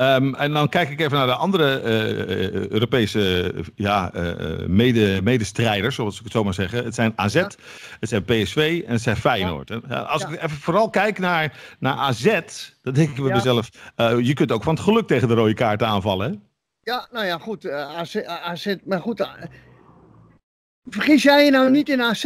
Ehm, en dan kijk ik even naar de andere eh, eh, Europese ja, eh, mede, medestrijders, zoals ik het zo maar zeggen. Het zijn AZ, het zijn PSV en het zijn Feyenoord. Ja. als ik even vooral kijk naar, naar AZ, dan denk ik bij mezelf, je kunt ook van het geluk tegen de rode kaart aanvallen. Hè? Ja, nou ja, goed. AZ, maar goed. vergis jij je nou niet in AZ?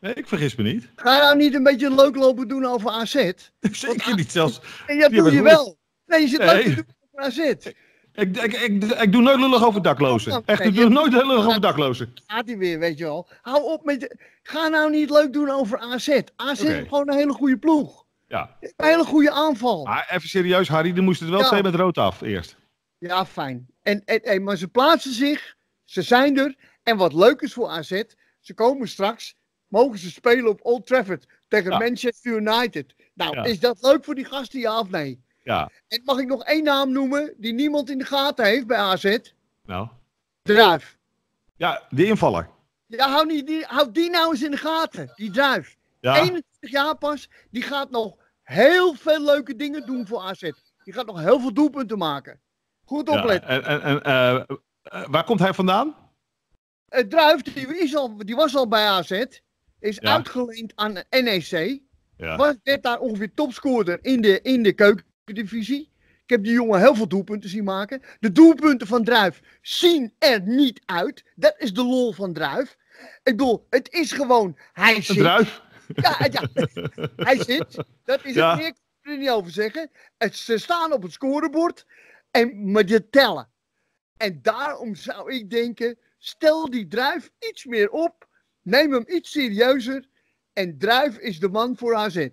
Nee, ik vergis me niet. Ga nou niet een beetje leuk lopen doen over AZ? Zeker niet zelfs. Ja, dat doe je wel. Nee, je zit nee. AZ. Ik, ik, ik, ik, doe nooit lullig over daklozen. Oh, Echt, ik doe nooit lullig over daklozen. Gaat hij weer, weet je wel. Hou op met... Ga nou niet leuk doen over AZ. AZ is gewoon een hele goede ploeg. Ja. Een hele goede aanval. Maar even serieus, Harry. Die moest het wel zijn twee met rood af, eerst. Ja, fijn. En, en, maar ze plaatsen zich. Ze zijn er. En wat leuk is voor AZ... Ze komen straks... Mogen ze spelen op Old Trafford tegen Manchester United. Nou, is dat leuk voor die gasten, ja of nee? Ja. En mag ik nog één naam noemen die niemand in de gaten heeft bij AZ? Nou. Druif. Ja, die invaller. Ja, hou die, die, die nou eens in de gaten, die Druif. 21 jaar pas, die gaat nog heel veel leuke dingen doen voor AZ. Die gaat nog heel veel doelpunten maken. Goed opletten. Ja, en, en, en eh, eh, waar komt hij vandaan? Uh, Druif, die, is al, die was al bij AZ. Is uitgeleend aan NEC. Ja. Was, net daar ongeveer topscorer in de, in de keuken divisie. Ik heb die jongen heel veel doelpunten zien maken. De doelpunten van Druif zien er niet uit. Dat is de lol van Druif. Ik bedoel, het is gewoon. Hij zit. Druif? Ja, ja, hij zit. Dat is ja. het. Ik kan er niet over zeggen. Het, ze staan op het scorebord. En, met je tellen. En daarom zou ik denken. Stel die Druif iets meer op. Neem hem iets serieuzer. En Druif is de man voor AZ.